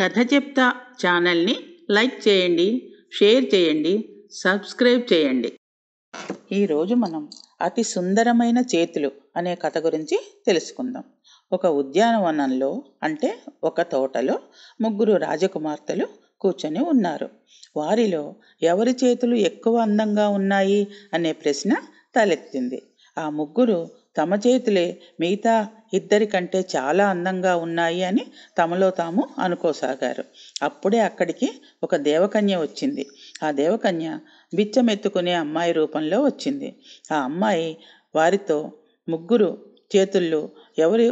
కథ చెప్తా ఛానల్ని లైక్ చేయండి షేర్ చేయండి సబ్స్క్రైబ్ చేయండి ఈరోజు మనం అతి సుందరమైన చేతులు అనే కథ గురించి తెలుసుకుందాం ఒక ఉద్యానవనంలో అంటే ఒక తోటలో ముగ్గురు రాజకుమార్తెలు కూర్చొని ఉన్నారు వారిలో ఎవరి చేతులు ఎక్కువ అందంగా ఉన్నాయి అనే ప్రశ్న తలెత్తింది ఆ ముగ్గురు తమ చేతులే మిగతా ఇద్దరి కంటే చాలా అందంగా ఉన్నాయి అని తమలో తాము అనుకోసాగారు అప్పుడే అక్కడికి ఒక దేవకన్య వచ్చింది ఆ దేవకన్య బిచ్చమెత్తుకునే అమ్మాయి రూపంలో వచ్చింది ఆ అమ్మాయి వారితో ముగ్గురు చేతుల్లో ఎవరి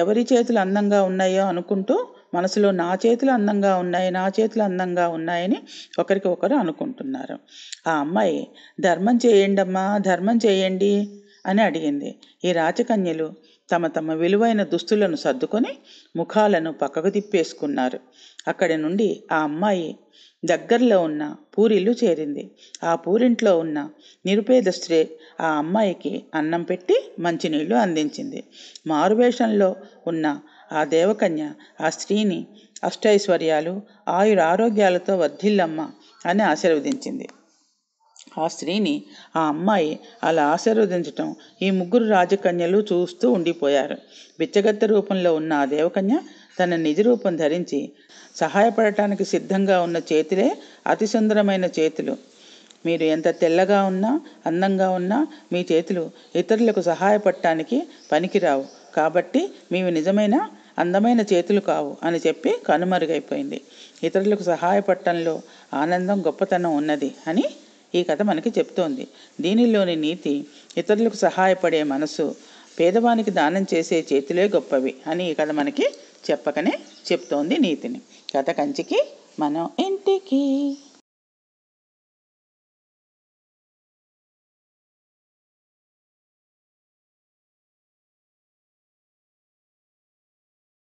ఎవరి చేతులు అందంగా ఉన్నాయో అనుకుంటూ మనసులో నా చేతులు అందంగా ఉన్నాయి నా చేతులు అందంగా ఉన్నాయని ఒకరికి ఒకరు అనుకుంటున్నారు ఆ అమ్మాయి ధర్మం చేయండి అమ్మా ధర్మం చేయండి అని అడిగింది ఈ రాజకన్యలు తమ తమ విలువైన దుస్తులను సర్దుకొని ముఖాలను పక్కకు తిప్పేసుకున్నారు అక్కడి నుండి ఆ అమ్మాయి దగ్గరలో ఉన్న పూరిల్లు చేరింది ఆ పూరింట్లో ఉన్న నిరుపేద స్త్రీ ఆ అమ్మాయికి అన్నం పెట్టి మంచినీళ్లు అందించింది మారువేషంలో ఉన్న ఆ దేవకన్య ఆ స్త్రీని అష్టైశ్వర్యాలు ఆయుర ఆరోగ్యాలతో వర్ధిల్లమ్మ అని ఆశీర్వదించింది ఆ స్త్రీని ఆ అమ్మాయి అలా ఆశీర్వదించటం ఈ ముగ్గురు రాజకన్యలు చూస్తూ ఉండిపోయారు బిచ్చగత్త రూపంలో ఉన్న ఆ దేవకన్య తన నిజ రూపం ధరించి సహాయపడటానికి సిద్ధంగా ఉన్న చేతులే అతి సుందరమైన చేతులు మీరు ఎంత తెల్లగా ఉన్నా అందంగా ఉన్నా మీ చేతులు ఇతరులకు సహాయపడటానికి పనికిరావు కాబట్టి మీవి నిజమైన అందమైన చేతులు కావు అని చెప్పి కనుమరుగైపోయింది ఇతరులకు సహాయపడటంలో ఆనందం గొప్పతనం ఉన్నది అని ఈ కథ మనకి చెప్తోంది దీనిలోని నీతి ఇతరులకు సహాయపడే మనసు పేదవానికి దానం చేసే చేతిలే గొప్పవి అని ఈ కథ మనకి చెప్పకనే చెప్తోంది నీతిని కథ కంచికి మనం ఇంటికి